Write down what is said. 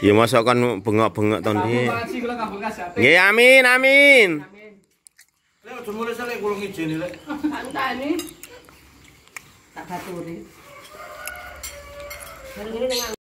Ya masa bunga bengok-bengok ton amin amin.